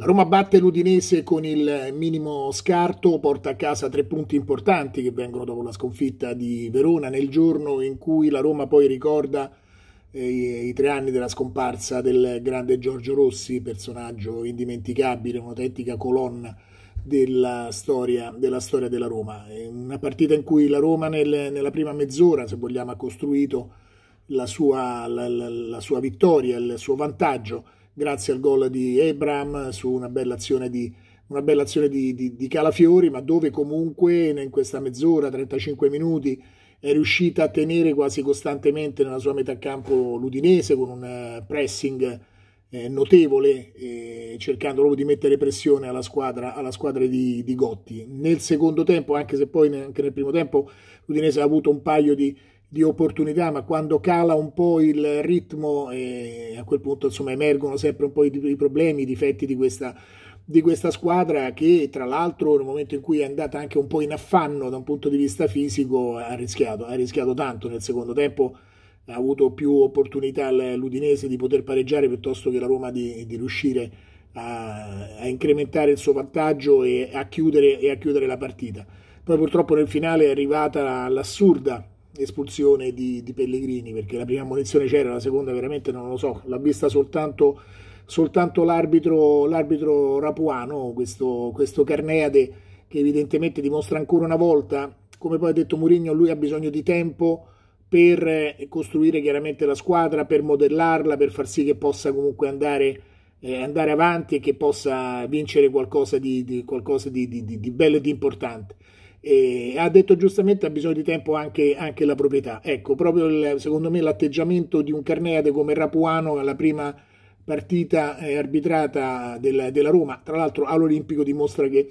La Roma batte l'Udinese con il minimo scarto, porta a casa tre punti importanti che vengono dopo la sconfitta di Verona nel giorno in cui la Roma poi ricorda eh, i tre anni della scomparsa del grande Giorgio Rossi, personaggio indimenticabile, un'autentica colonna della storia, della storia della Roma. È una partita in cui la Roma nel, nella prima mezz'ora, se vogliamo, ha costruito la sua, la, la, la sua vittoria, il suo vantaggio grazie al gol di Abram su una bella azione di, bella azione di, di, di Calafiori, ma dove comunque in questa mezz'ora, 35 minuti, è riuscita a tenere quasi costantemente nella sua metà campo l'Udinese con un eh, pressing eh, notevole, eh, cercando proprio di mettere pressione alla squadra, alla squadra di, di, Gotti. Nel secondo tempo, anche se poi ne, anche nel primo tempo l'Udinese ha avuto un paio di di opportunità, ma quando cala un po' il ritmo eh, a quel punto insomma emergono sempre un po' i, i problemi, i difetti di questa, di questa squadra che tra l'altro nel momento in cui è andata anche un po' in affanno da un punto di vista fisico ha rischiato, ha rischiato tanto nel secondo tempo ha avuto più opportunità l'Udinese di poter pareggiare piuttosto che la Roma di, di riuscire a, a, incrementare il suo vantaggio e a, chiudere, e a chiudere la partita. Poi purtroppo nel finale è arrivata l'assurda espulsione di, di, Pellegrini perché la prima munizione c'era, la seconda veramente non lo so, l'ha vista soltanto, soltanto l'arbitro, l'arbitro Rapuano, questo, questo Carneade che evidentemente dimostra ancora una volta, come poi ha detto Mourinho, lui ha bisogno di tempo per eh, costruire chiaramente la squadra, per modellarla, per far sì che possa comunque andare, eh, andare avanti e che possa vincere qualcosa di, di, qualcosa di, di bello e di importante e ha detto giustamente ha bisogno di tempo anche, anche la proprietà. Ecco, proprio il, secondo me l'atteggiamento di un Carneade come Rapuano alla prima partita eh, arbitrata del, della Roma, tra l'altro all'Olimpico dimostra che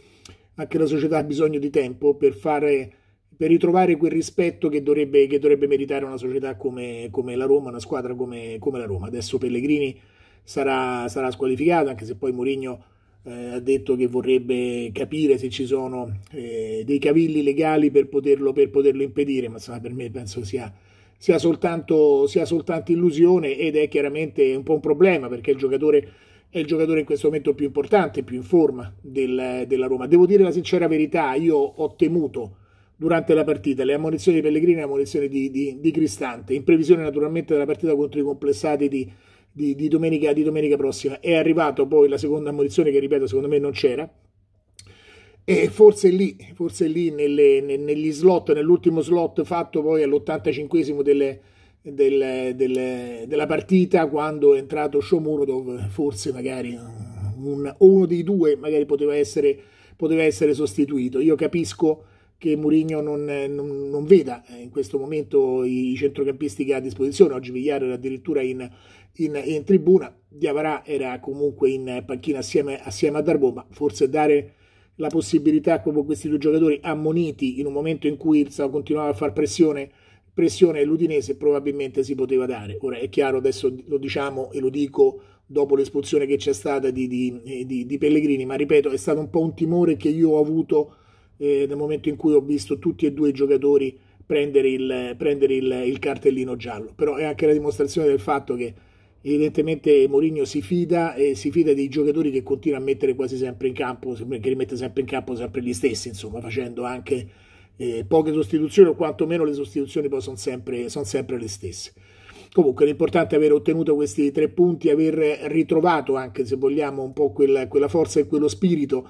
anche la società ha bisogno di tempo per, fare, per ritrovare quel rispetto che dovrebbe, che dovrebbe meritare una società come, come, la Roma, una squadra come, come la Roma. Adesso Pellegrini sarà, sarà squalificato, anche se poi Mourinho eh, ha detto che vorrebbe capire se ci sono eh, dei cavilli legali per poterlo, per poterlo impedire, ma insomma, per me penso sia, sia, soltanto, sia soltanto illusione ed è chiaramente un po' un problema perché il giocatore è il giocatore in questo momento più importante, più in forma del, della Roma. Devo dire la sincera verità, io ho temuto durante la partita le ammonizioni di Pellegrini e le ammonizioni di, di, di Cristante, in previsione naturalmente della partita contro i complessati di, di, di, domenica, di domenica prossima. È arrivato poi la seconda ammonizione che, ripeto, secondo me non c'era. E forse lì, forse lì nelle, negli slot, nell'ultimo slot fatto poi all'85 delle, delle, delle, della partita, quando è entrato Shomurodov, forse magari un, uno dei due magari poteva essere, poteva essere sostituito. Io capisco che Mourinho non, eh, non, non, veda eh, in questo momento i centrocampisti che ha a disposizione. Oggi Vigliaro era addirittura in, in, in tribuna, Diavarà era comunque in panchina assieme, assieme a Darbo, ma forse dare la possibilità a questi due giocatori ammoniti in un momento in cui il Sao continuava a far pressione pressione l'Udinese probabilmente si poteva dare. Ora è chiaro, adesso lo diciamo e lo dico dopo l'espulsione che c'è stata di, di, di, di Pellegrini, ma ripeto, è stato un po' un timore che io ho avuto eh, nel momento in cui ho visto tutti e due i giocatori prendere, il, prendere il, il cartellino giallo, però è anche la dimostrazione del fatto che evidentemente Mourinho si fida e si fida dei giocatori che continua a mettere quasi sempre in campo, che rimette sempre in campo sempre gli stessi, insomma, facendo anche eh, poche sostituzioni o quantomeno le sostituzioni poi sono sempre, son sempre, le stesse. Comunque l'importante è aver ottenuto questi tre punti, aver ritrovato anche se vogliamo un po' quella, quella forza e quello spirito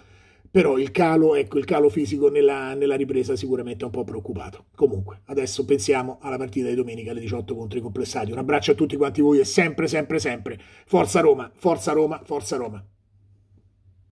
però il calo, ecco, il calo fisico nella, nella, ripresa sicuramente è un po' preoccupato. Comunque, adesso pensiamo alla partita di domenica alle 18 contro i complessati. Un abbraccio a tutti quanti voi e sempre, sempre, sempre. Forza Roma, forza Roma, forza Roma.